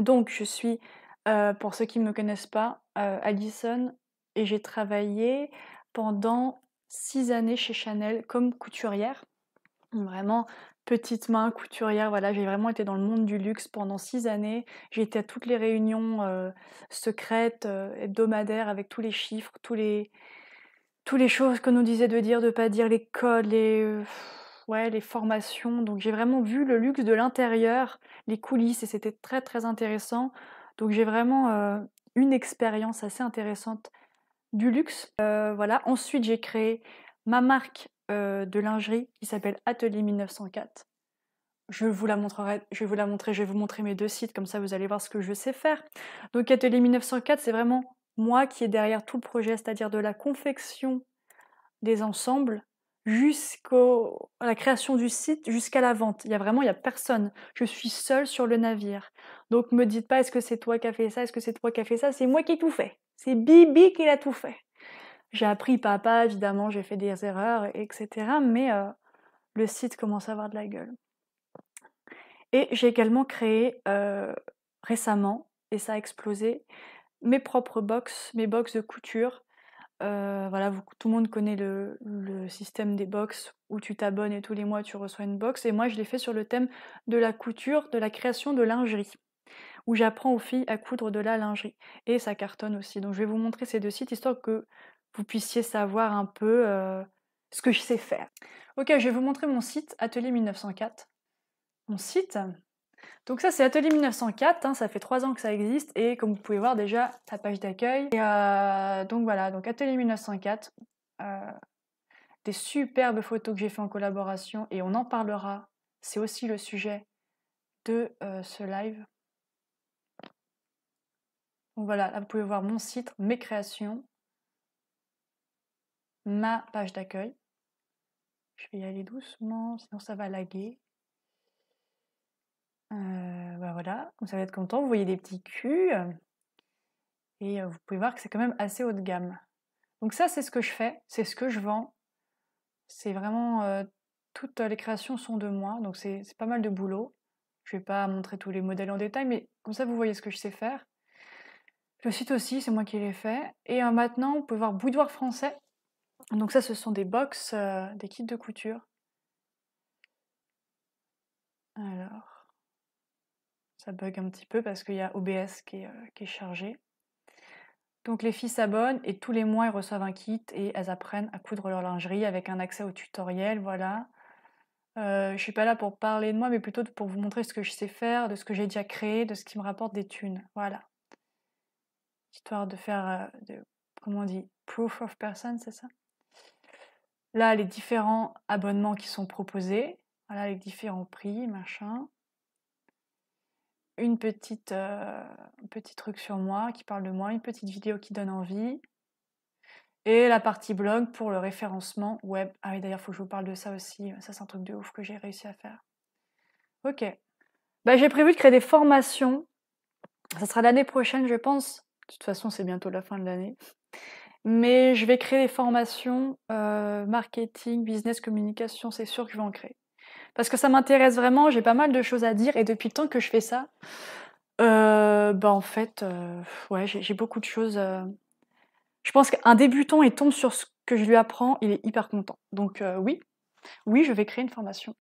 Donc, je suis, pour ceux qui ne me connaissent pas, Allison, et j'ai travaillé pendant six années chez Chanel comme couturière. Vraiment petite main couturière, voilà, j'ai vraiment été dans le monde du luxe pendant six années. J'ai été à toutes les réunions secrètes, hebdomadaires, avec tous les chiffres, tous les, toutes les choses qu'on nous disait de dire, de pas dire, les codes, les les formations. Donc j'ai vraiment vu le luxe de l'intérieur, les coulisses, et c'était très très intéressant. Donc j'ai vraiment une expérience assez intéressante du luxe. voilà. Ensuite j'ai créé ma marque de lingerie qui s'appelle Atelier 1904. Je vous la montrerai, je vais vous la montrer, je vais vous montrer mes deux sites, comme ça vous allez voir ce que je sais faire. Donc Atelier 1904, c'est vraiment moi qui est derrière tout le projet, c'est-à-dire de la confection des ensembles jusqu'à la création du site, jusqu'à la vente. Il y a vraiment, il y a personne. Je suis seule sur le navire. Donc me dites pas est-ce que c'est toi qui as fait ça, est-ce que c'est toi qui as fait ça, c'est moi qui ai tout fait. C'est Bibi qui l'a tout fait. J'ai appris papa, évidemment, j'ai fait des erreurs, etc. Mais euh, le site commence à avoir de la gueule. Et j'ai également créé euh, récemment, et ça a explosé, mes propres box, mes box de couture euh, voilà, tout le monde connaît le, système des box où tu t'abonnes et tous les mois tu reçois une box. Et moi, je l'ai fait sur le thème de la couture, de la création de lingerie, où j'apprends aux filles à coudre de la lingerie. Et ça cartonne aussi. Donc, je vais vous montrer ces deux sites histoire que vous puissiez savoir un peu euh, ce que je sais faire. Ok, je vais vous montrer mon site Atelier 1904. Mon site, donc ça c'est Atelier 1904, hein, ça fait trois ans que ça existe et comme vous pouvez voir déjà sa page d'accueil. Euh, donc voilà, donc Atelier 1904, euh, des superbes photos que j'ai fait en collaboration et on en parlera. C'est aussi le sujet de euh, ce live. Donc voilà, là vous pouvez voir mon site, mes créations, ma page d'accueil. Je vais y aller doucement, sinon ça va laguer. Euh, bah, voilà, comme ça va être content. Vous voyez des petits culs euh, et euh, vous pouvez voir que c'est quand même assez haut de gamme. Donc ça, c'est ce que je fais, c'est ce que je vends. C'est vraiment toutes les créations sont de moi, donc c'est pas mal de boulot. Je vais pas montrer tous les modèles en détail, mais comme ça, vous voyez ce que je sais faire. Le site aussi, c'est moi qui l'ai fait. Et maintenant, vous pouvez voir boudoir français. Donc ça, ce sont des box, des kits de couture. Alors ça bug un petit peu parce qu'il y a OBS euh, qui est, chargé. Donc les filles s'abonnent et tous les mois elles reçoivent un kit et elles apprennent à coudre leur lingerie avec un accès au tutoriel, voilà. Euh, je suis pas là pour parler de moi, mais plutôt pour vous montrer ce que je sais faire, de ce que j'ai déjà créé, de ce qui me rapporte des thunes. Voilà. Histoire de faire, euh, de, comment on dit, proof of person, c'est ça Là, les différents abonnements qui sont proposés. Voilà, les différents prix, machin une petite, euh, un petit truc sur moi qui parle de moi, une petite vidéo qui donne envie. Et la partie blog pour le référencement web. Ah oui, d'ailleurs, il faut que je vous parle de ça aussi. Ça, c'est un truc de ouf que j'ai réussi à faire. Ok. Bah, j'ai prévu de créer des formations. Ça sera l'année prochaine, je pense. De toute façon, c'est bientôt la fin de l'année. Mais je vais créer des formations euh, marketing, business, communication. C'est sûr que je vais en créer parce que ça m'intéresse vraiment, j'ai pas mal de choses à dire et depuis le temps que je fais ça, euh, bah en fait, euh, ouais, j'ai beaucoup de choses. Euh. Je pense qu'un débutant, il tombe sur ce que je lui apprends, il est hyper content. Donc oui, oui, je vais créer une formation.